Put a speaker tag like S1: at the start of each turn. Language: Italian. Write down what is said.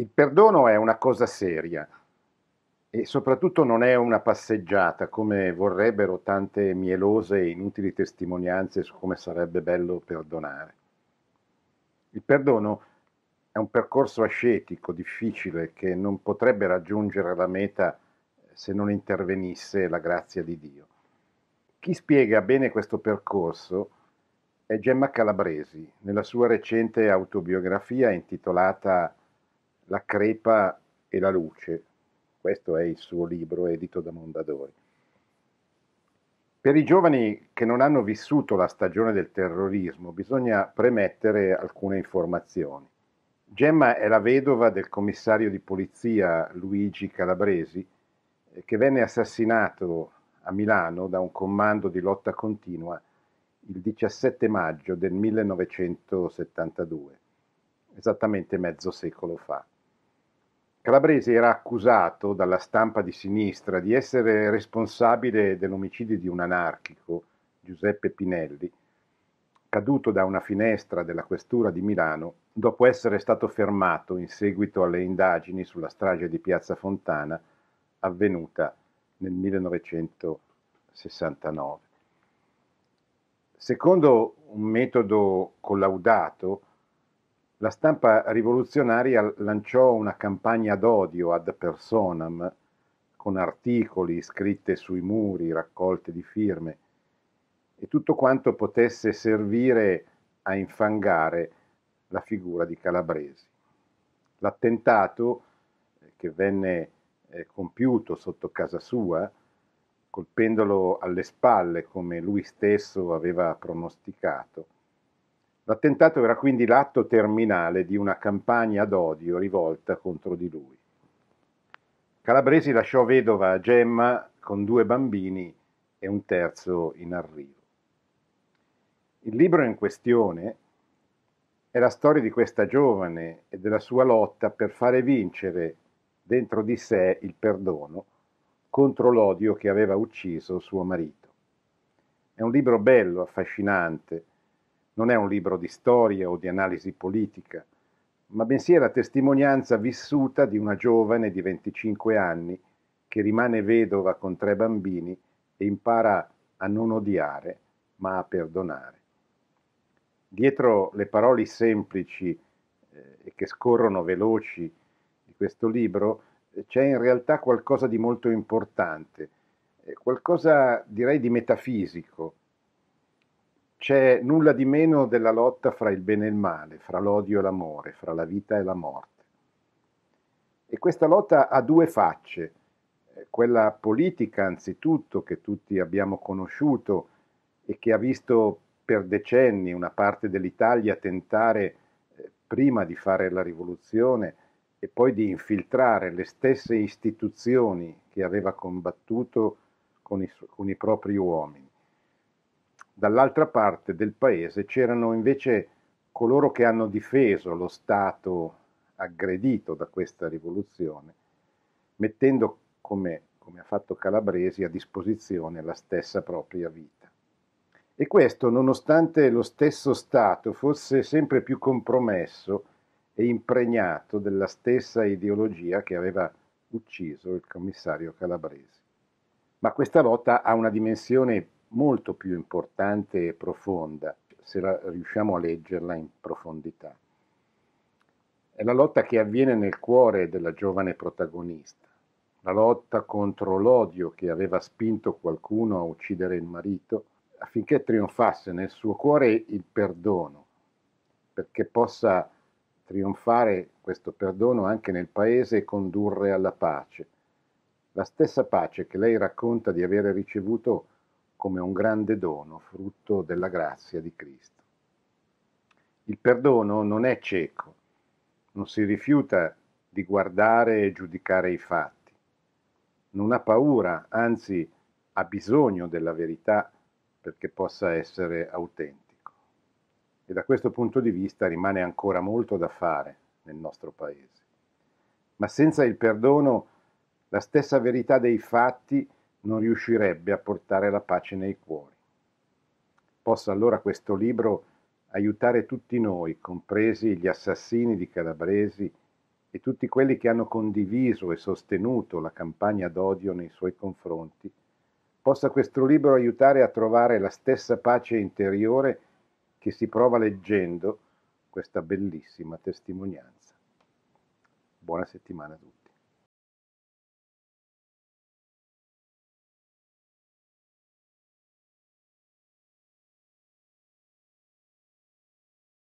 S1: il perdono è una cosa seria e soprattutto non è una passeggiata come vorrebbero tante mielose e inutili testimonianze su come sarebbe bello perdonare. Il perdono è un percorso ascetico, difficile, che non potrebbe raggiungere la meta se non intervenisse la grazia di Dio. Chi spiega bene questo percorso è Gemma Calabresi, nella sua recente autobiografia intitolata la crepa e la luce, questo è il suo libro edito da Mondadori. Per i giovani che non hanno vissuto la stagione del terrorismo bisogna premettere alcune informazioni. Gemma è la vedova del commissario di polizia Luigi Calabresi, eh, che venne assassinato a Milano da un comando di lotta continua il 17 maggio del 1972, esattamente mezzo secolo fa. Calabrese era accusato dalla stampa di sinistra di essere responsabile dell'omicidio di un anarchico, Giuseppe Pinelli, caduto da una finestra della questura di Milano dopo essere stato fermato in seguito alle indagini sulla strage di Piazza Fontana avvenuta nel 1969. Secondo un metodo collaudato, la stampa rivoluzionaria lanciò una campagna d'odio ad personam, con articoli scritte sui muri, raccolte di firme, e tutto quanto potesse servire a infangare la figura di Calabresi. L'attentato, eh, che venne eh, compiuto sotto casa sua, colpendolo alle spalle come lui stesso aveva pronosticato, L'attentato era quindi l'atto terminale di una campagna d'odio rivolta contro di lui. Calabresi lasciò vedova a Gemma con due bambini e un terzo in arrivo. Il libro in questione è la storia di questa giovane e della sua lotta per fare vincere dentro di sé il perdono contro l'odio che aveva ucciso suo marito. È un libro bello, affascinante, non è un libro di storia o di analisi politica, ma bensì è la testimonianza vissuta di una giovane di 25 anni che rimane vedova con tre bambini e impara a non odiare, ma a perdonare. Dietro le parole semplici eh, e eh, che scorrono veloci di questo libro eh, c'è in realtà qualcosa di molto importante, eh, qualcosa direi di metafisico, c'è nulla di meno della lotta fra il bene e il male, fra l'odio e l'amore, fra la vita e la morte. E questa lotta ha due facce, eh, quella politica anzitutto che tutti abbiamo conosciuto e che ha visto per decenni una parte dell'Italia tentare eh, prima di fare la rivoluzione e poi di infiltrare le stesse istituzioni che aveva combattuto con i, con i propri uomini dall'altra parte del paese c'erano invece coloro che hanno difeso lo Stato aggredito da questa rivoluzione, mettendo, come, come ha fatto Calabresi, a disposizione la stessa propria vita. E questo nonostante lo stesso Stato fosse sempre più compromesso e impregnato della stessa ideologia che aveva ucciso il commissario Calabresi. Ma questa lotta ha una dimensione molto più importante e profonda, se la, riusciamo a leggerla in profondità. È la lotta che avviene nel cuore della giovane protagonista, la lotta contro l'odio che aveva spinto qualcuno a uccidere il marito, affinché trionfasse nel suo cuore il perdono, perché possa trionfare questo perdono anche nel paese e condurre alla pace, la stessa pace che lei racconta di avere ricevuto come un grande dono frutto della grazia di Cristo. Il perdono non è cieco, non si rifiuta di guardare e giudicare i fatti, non ha paura, anzi ha bisogno della verità perché possa essere autentico. E da questo punto di vista rimane ancora molto da fare nel nostro Paese. Ma senza il perdono la stessa verità dei fatti non riuscirebbe a portare la pace nei cuori. Possa allora questo libro aiutare tutti noi, compresi gli assassini di Calabresi e tutti quelli che hanno condiviso e sostenuto la campagna d'odio nei suoi confronti, possa questo libro aiutare a trovare la stessa pace interiore che si prova leggendo questa bellissima testimonianza. Buona settimana a tutti.